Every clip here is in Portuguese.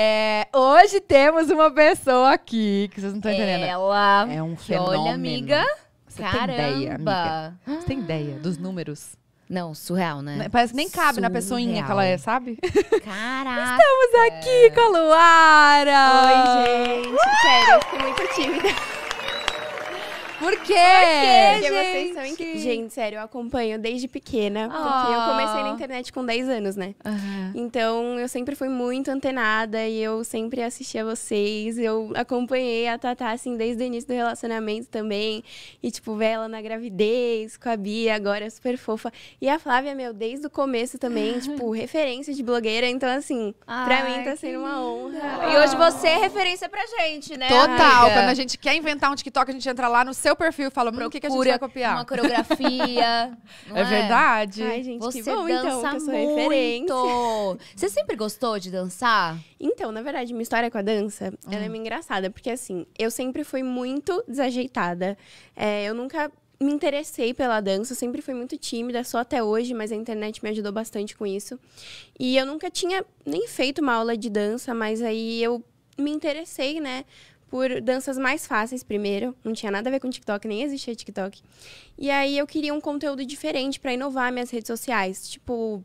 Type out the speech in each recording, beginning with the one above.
É, hoje temos uma pessoa aqui que vocês não estão entendendo. Ela é um fenômeno. Olha, amiga. Você Caramba. tem ideia, amiga. Você tem ideia dos números? Não, surreal, né? né parece que nem cabe surreal. na pessoinha que ela é, sabe? Caraca! Estamos aqui com a Luara! Oi, gente! Sério, eu fiquei muito tímida. Por quê? Por quê, porque gente? vocês são incríveis. Gente, sério, eu acompanho desde pequena. Porque eu ah. comecei na internet com 10 anos, né? Uhum. Então, eu sempre fui muito antenada e eu sempre assistia vocês. Eu acompanhei a Tatá, assim, desde o início do relacionamento também. E, tipo, ver ela na gravidez, com a Bia, agora é super fofa. E a Flávia, meu, desde o começo também, tipo, referência de blogueira. Então, assim, Ai, pra mim tá sendo uma honra. E hoje você é referência pra gente, né? Total. Amiga? Quando a gente quer inventar um TikTok, a gente entra lá no seu seu perfil e fala, hum, o que, que a gente vai copiar? uma coreografia. é, é, verdade. Ai, gente, Você que bom, dança então, que muito. Você sempre gostou de dançar? Então, na verdade, minha história com a dança, hum. ela é meio engraçada. Porque, assim, eu sempre fui muito desajeitada. É, eu nunca me interessei pela dança, eu sempre fui muito tímida, só até hoje, mas a internet me ajudou bastante com isso. E eu nunca tinha nem feito uma aula de dança, mas aí eu me interessei, né, por danças mais fáceis primeiro, não tinha nada a ver com TikTok, nem existia TikTok. E aí eu queria um conteúdo diferente para inovar minhas redes sociais, tipo,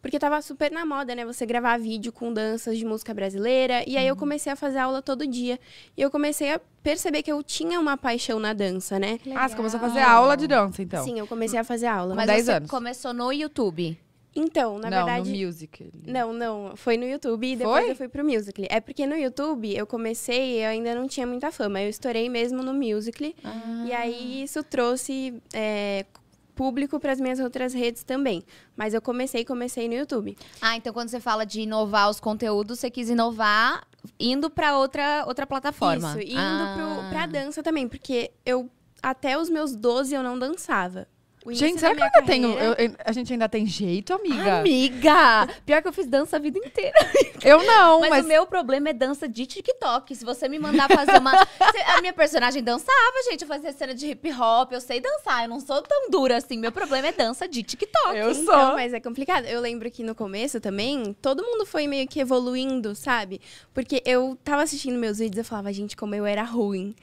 porque tava super na moda, né, você gravar vídeo com danças de música brasileira, e aí eu uhum. comecei a fazer aula todo dia. E eu comecei a perceber que eu tinha uma paixão na dança, né? Legal. Ah, você começou a fazer aula de dança, então. Sim, eu comecei a fazer aula. Mas 10 anos. começou no YouTube. Então, na não, verdade. No Musical. Não, não. Foi no YouTube e depois foi? eu fui pro Musical. É porque no YouTube eu comecei e eu ainda não tinha muita fama. Eu estourei mesmo no Musical. Ah. E aí isso trouxe é, público para as minhas outras redes também. Mas eu comecei, comecei no YouTube. Ah, então quando você fala de inovar os conteúdos, você quis inovar indo para outra, outra plataforma. Isso, indo ah. para dança também, porque eu até os meus 12 eu não dançava. Gente, será que eu tenho, eu, eu, a gente ainda tem jeito, amiga? Amiga! Pior que eu fiz dança a vida inteira. Eu não, mas... mas... o meu problema é dança de TikTok. Se você me mandar fazer uma... a minha personagem dançava, gente. Eu fazia cena de hip hop, eu sei dançar. Eu não sou tão dura assim. Meu problema é dança de TikTok. Eu então, sou. mas é complicado. Eu lembro que no começo também, todo mundo foi meio que evoluindo, sabe? Porque eu tava assistindo meus vídeos e eu falava, gente, como eu era ruim.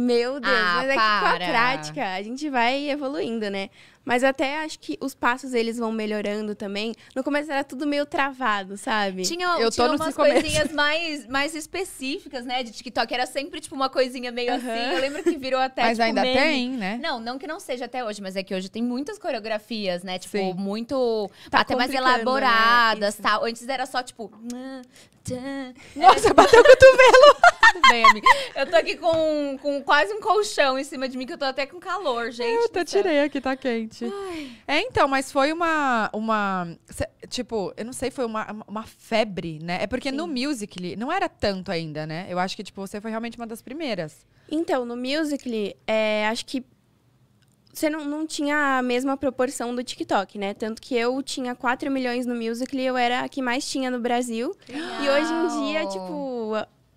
Meu Deus, ah, mas é para. que com a prática a gente vai evoluindo, né? Mas até acho que os passos eles vão melhorando também. No começo era tudo meio travado, sabe? Tinha, Eu tinha umas coisinhas mais, mais específicas, né? De TikTok era sempre tipo uma coisinha meio uhum. assim. Eu lembro que virou até. mas tipo, ainda meme. tem, né? Não, não que não seja até hoje, mas é que hoje tem muitas coreografias, né? Tipo, Sim. muito. Tá até mais né? elaboradas né? tal. Antes era só tipo. Nossa, bateu o eu tô aqui com, com quase um colchão em cima de mim, que eu tô até com calor, ah, gente. Eu até tirei aqui, tá quente. Ai. É, então, mas foi uma. uma tipo, eu não sei, foi uma, uma febre, né? É porque Sim. no Musical.ly não era tanto ainda, né? Eu acho que, tipo, você foi realmente uma das primeiras. Então, no Musical.ly, é, acho que você não, não tinha a mesma proporção do TikTok, né? Tanto que eu tinha 4 milhões no Musical.ly, eu era a que mais tinha no Brasil. E hoje em dia, tipo,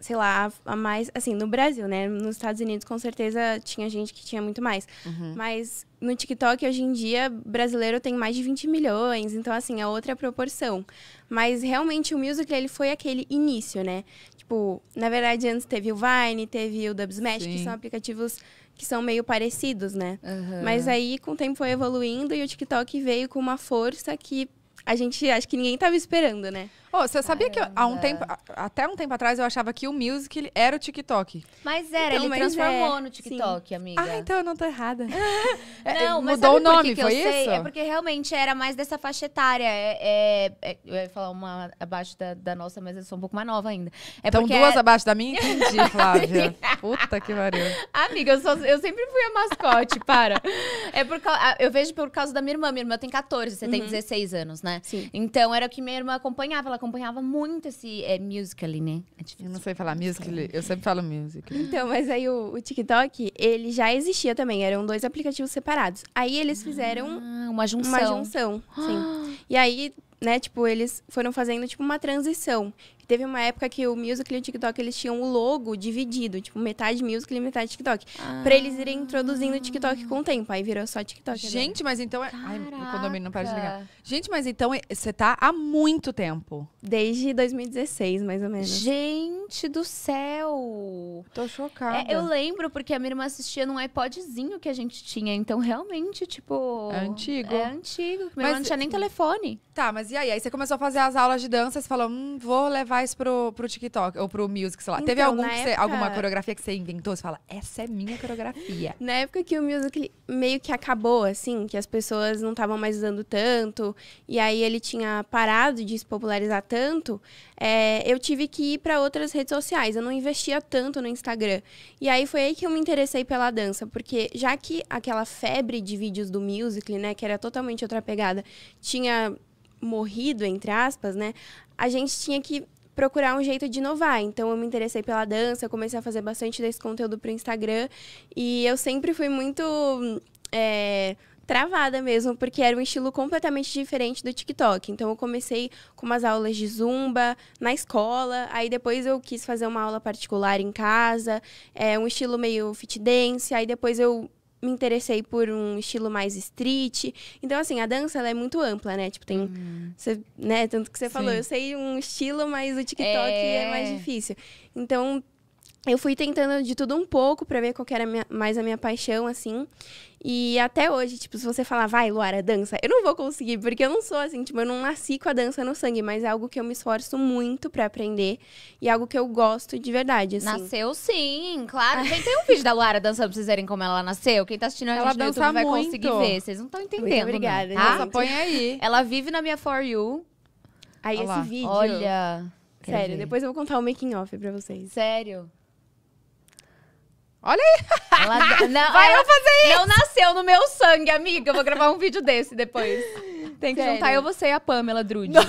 sei lá, a mais. Assim, no Brasil, né? Nos Estados Unidos, com certeza, tinha gente que tinha muito mais. Uhum. Mas no TikTok, hoje em dia, brasileiro tem mais de 20 milhões. Então, assim, é outra proporção. Mas realmente o Musical, ele foi aquele início, né? Tipo, na verdade, antes teve o Vine, teve o Dubsmash, Sim. que são aplicativos que são meio parecidos, né? Uhum. Mas aí, com o tempo, foi evoluindo e o TikTok veio com uma força que a gente acho que ninguém estava esperando, né? Oh, você sabia Caramba. que há um é. tempo, até um tempo atrás eu achava que o Music era o TikTok. Mas era, então, ele mas transformou é. no TikTok, Sim. amiga. Ah, então eu não tô errada. É, é, não, Mudou o nome, foi isso? Sei? É porque realmente era mais dessa faixa etária. É, é, eu ia falar uma abaixo da, da, nossa, mas eu sou um pouco mais nova ainda. então duas abaixo da minha? Entendi, Flávia. Puta que pariu. Amiga, eu, sou, eu sempre fui a mascote, para. É por, eu vejo por causa da minha irmã. Minha irmã tem 14, você uhum. tem 16 anos, né? Sim. Então era o que minha irmã acompanhava. Ela acompanhava muito esse é, musical, né? É eu não sei falar musical, eu sempre falo musical. Então, mas aí o, o, TikTok, ele já existia também, eram dois aplicativos separados. Aí eles ah, fizeram ah, uma junção. Uma junção, sim. E aí, né, tipo, eles foram fazendo tipo uma transição teve uma época que o Musical.ly e o TikTok, eles tinham o logo dividido. Tipo, metade Musical.ly e metade TikTok. Ah. Pra eles irem ah. introduzindo o TikTok com o tempo. Aí virou só TikTok. Gente, mas então... É... Ai, o condomínio não para de ligar. Gente, mas então é, você tá há muito tempo. Desde 2016, mais ou menos. Gente do céu! Tô chocada. É, eu lembro, porque a minha irmã assistia num iPodzinho que a gente tinha. Então, realmente, tipo... É antigo. É antigo. Minha mas, irmã não tinha nem é telefone. Tá, mas e aí? Aí você começou a fazer as aulas de dança. Você falou, hum, vou levar faz pro, pro TikTok ou pro Music, sei lá? Então, Teve algum que época... você, alguma coreografia que você inventou? Você fala, essa é minha coreografia. na época que o Music meio que acabou, assim, que as pessoas não estavam mais usando tanto, e aí ele tinha parado de se popularizar tanto, é, eu tive que ir para outras redes sociais. Eu não investia tanto no Instagram. E aí foi aí que eu me interessei pela dança, porque já que aquela febre de vídeos do music né, que era totalmente outra pegada, tinha morrido entre aspas, né? A gente tinha que procurar um jeito de inovar. Então eu me interessei pela dança, comecei a fazer bastante desse conteúdo pro Instagram. E eu sempre fui muito. É, travada mesmo, porque era um estilo completamente diferente do TikTok. Então eu comecei com umas aulas de zumba na escola, aí depois eu quis fazer uma aula particular em casa, é um estilo meio fit dance, aí depois eu me interessei por um estilo mais street. Então, assim, a dança ela é muito ampla, né? Tipo, tem. Uhum. né? Tanto que você falou, eu sei um estilo, mas o TikTok é... é mais difícil. Então, eu fui tentando de tudo um pouco para ver qual que era a minha, mais a minha paixão, assim. E até hoje, tipo, se você falar, vai, Luara, dança, eu não vou conseguir, porque eu não sou assim, tipo, eu não nasci com a dança no sangue, mas é algo que eu me esforço muito para aprender e é algo que eu gosto de verdade, assim. Nasceu sim, claro. Tem, tem um vídeo da Luara dançando pra vocês verem como ela nasceu. Quem tá assistindo a gente ela no YouTube vai conseguir ver. Vocês não estão entendendo. Muito obrigada, né? tá? Põe aí. Ela vive na minha For You. Aí Olha esse vídeo. Olha. Sério, depois eu vou contar o making off pra vocês. Sério? Olha aí! Ela, não, Vai ela, eu fazer isso! Não nasceu no meu sangue, amiga. Eu vou gravar um vídeo desse depois. Tem que Sério? juntar eu, você e a Pamela Drude. eu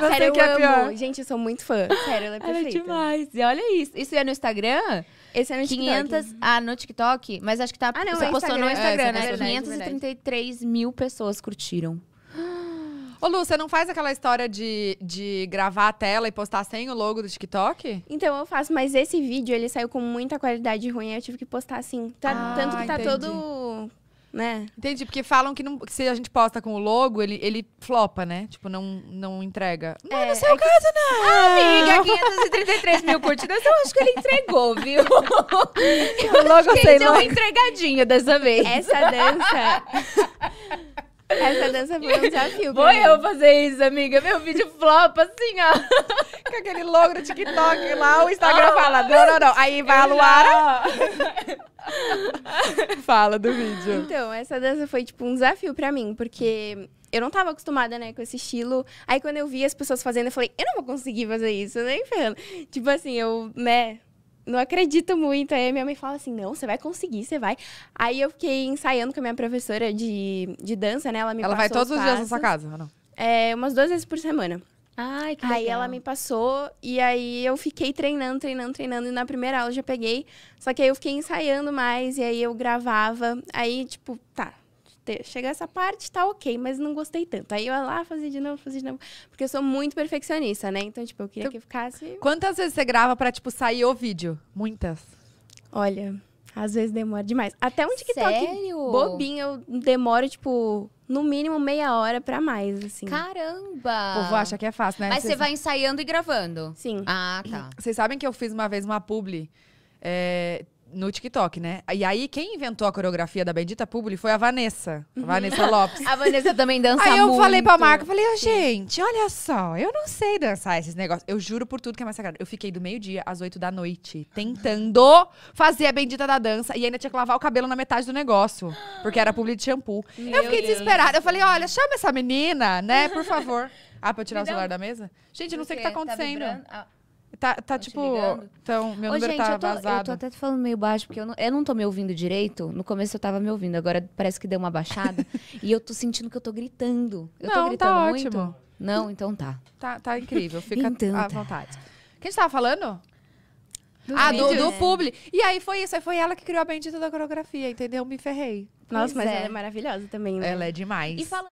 não Sério, sei o que é pior. Gente, eu sou muito fã. Sério, ela é perfeita. Ela é demais. E olha isso. Isso é no Instagram? Esse é no 500, TikTok. Ah, no TikTok? Mas acho que tá. Ah, não, você é postou Instagram. no Instagram, é, né? É verdade, 533 mil pessoas curtiram. Ô, Lu, você não faz aquela história de, de gravar a tela e postar sem o logo do TikTok? Então, eu faço, mas esse vídeo, ele saiu com muita qualidade ruim, eu tive que postar assim. Tá, ah, tanto que tá entendi. todo né? Entendi, porque falam que, não, que, se a gente posta com o logo, ele, ele flopa, né? Tipo, não, não entrega. Não é, no é, seu é caso, que... não! Ah, amiga, 533 mil curtidas, eu acho que ele entregou, viu? Eu logo acho que ele deu uma entregadinha dessa vez. Essa dança... Essa dança foi um desafio. Vou mim. eu fazer isso, amiga. Meu vídeo flopa assim, ó. Com aquele logo do TikTok lá, o Instagram oh, fala: não, não, não. Aí vai a Luara. fala do vídeo. Então, essa dança foi tipo um desafio pra mim, porque eu não tava acostumada, né, com esse estilo. Aí quando eu vi as pessoas fazendo, eu falei, eu não vou conseguir fazer isso, nem ferrando. Tipo assim, eu, né, não acredito muito. Aí minha mãe fala assim: não, você vai conseguir, você vai. Aí eu fiquei ensaiando com a minha professora de, de dança, né? Ela me Ela vai todos os, passos, dias na sua casa, não? É, umas duas vezes por semana. Ai, que legal. Aí ela me passou e aí eu fiquei treinando, treinando, treinando. E na primeira aula eu já peguei. Só que aí eu fiquei ensaiando mais e aí eu gravava. Aí, tipo, tá, gostei. Chegar essa parte, tá ok, mas não gostei tanto. Aí eu ia lá fazia de novo, fazia de novo. Porque eu sou muito perfeccionista, né? Então, tipo, eu queria que ficasse. Quantas vezes você grava pra, tipo, sair o vídeo? Muitas. Olha, às vezes demora demais. Até um TikTok Sério? bobinho, eu demoro, tipo, no mínimo meia hora pra mais, assim. Caramba! O povo acha que é fácil, né? Mas você vai ensaiando e gravando? Sim. Ah, tá. Uhum. Vocês sabem que eu fiz uma vez uma publi. É, no TikTok, né? E aí, quem inventou a coreografia da Bendita Publi foi a Vanessa. Uhum. Vanessa Lopes. a Vanessa também dança muito. Aí eu muito. falei pra eu falei, oh, gente, olha só, eu não sei dançar esses negócios. Eu juro por tudo que é mais sagrado. Eu fiquei do meio-dia às oito da noite tentando fazer a bendita da dança e ainda tinha que lavar o cabelo na metade do negócio. Porque era publi de shampoo. Meu eu fiquei Deus. desesperada. Eu falei, olha, chama essa menina, né? Por favor. Ah, pra eu tirar o celular da mesa? Gente, eu não sei o que tá, tá acontecendo. Tá Tá, tá tipo. Então, meu Ô, número gente, tá eu tô, vazado. Eu tô até falando meio baixo, porque eu não, eu não tô me ouvindo direito. No começo eu tava me ouvindo, agora parece que deu uma baixada. e eu tô sentindo que eu tô gritando. Eu não, tô tá gritando tá muito. Ótimo. Não, então tá. Tá, tá incrível, fica então, à tá. vontade. quem estava tava falando? Do ah, do, do né? publi. E aí foi isso, aí foi ela que criou a bendita da coreografia, entendeu? Me ferrei. Nossa, pois mas é. ela é maravilhosa também, né? Ela é demais. E fala...